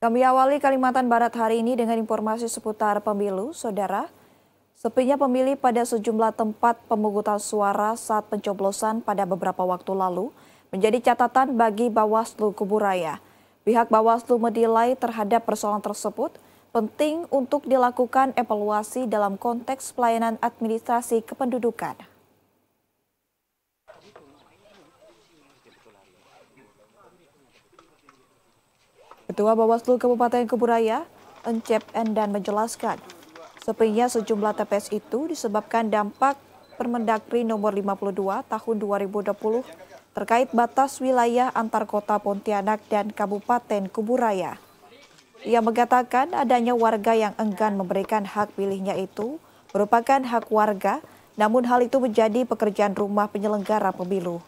Kami awali Kalimantan Barat hari ini dengan informasi seputar pemilu, Saudara. Sepinya pemilih pada sejumlah tempat pemungutan suara saat pencoblosan pada beberapa waktu lalu menjadi catatan bagi Bawaslu Kuburaya. Pihak Bawaslu menilai terhadap persoalan tersebut penting untuk dilakukan evaluasi dalam konteks pelayanan administrasi kependudukan. Ketua Bawaslu Kabupaten Kuburaya, Encep Endan menjelaskan, sepinya sejumlah TPS itu disebabkan dampak Permendagri nomor 52 tahun 2020 terkait batas wilayah antar kota Pontianak dan Kabupaten Kuburaya. Ia mengatakan adanya warga yang enggan memberikan hak pilihnya itu merupakan hak warga, namun hal itu menjadi pekerjaan rumah penyelenggara pemilu.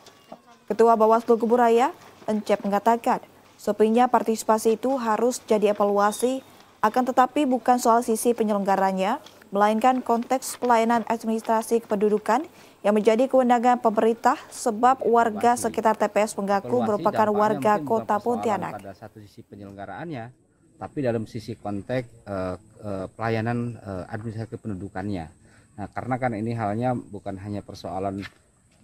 Ketua Bawaslu Kuburaya, Encep mengatakan, Sepinya partisipasi itu harus jadi evaluasi, akan tetapi bukan soal sisi penyelenggaranya, melainkan konteks pelayanan administrasi kependudukan yang menjadi kewenangan pemerintah sebab warga sekitar TPS mengaku merupakan warga kota Pontianak. Pada satu sisi penyelenggaraannya, tapi dalam sisi konteks uh, uh, pelayanan uh, administrasi kependudukannya. Nah, karena kan ini halnya bukan hanya persoalan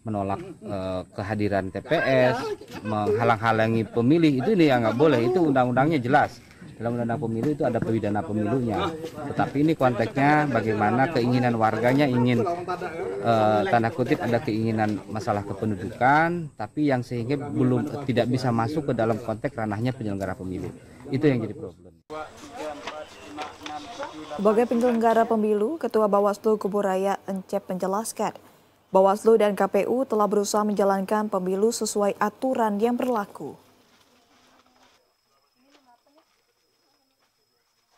menolak eh, kehadiran TPS, menghalang-halangi pemilih itu ini yang nggak boleh. Itu undang-undangnya jelas. Dalam undang-undang pemilu itu ada pidana pemilunya. Tetapi ini konteksnya bagaimana keinginan warganya ingin eh, tanda kutip ada keinginan masalah kependudukan, tapi yang sehingga belum tidak bisa masuk ke dalam konteks ranahnya penyelenggara pemilu. Itu yang jadi problem. Sebagai penyelenggara pemilu, Ketua Bawaslu Kuburaya Encep menjelaskan, Bawaslu dan KPU telah berusaha menjalankan pemilu sesuai aturan yang berlaku.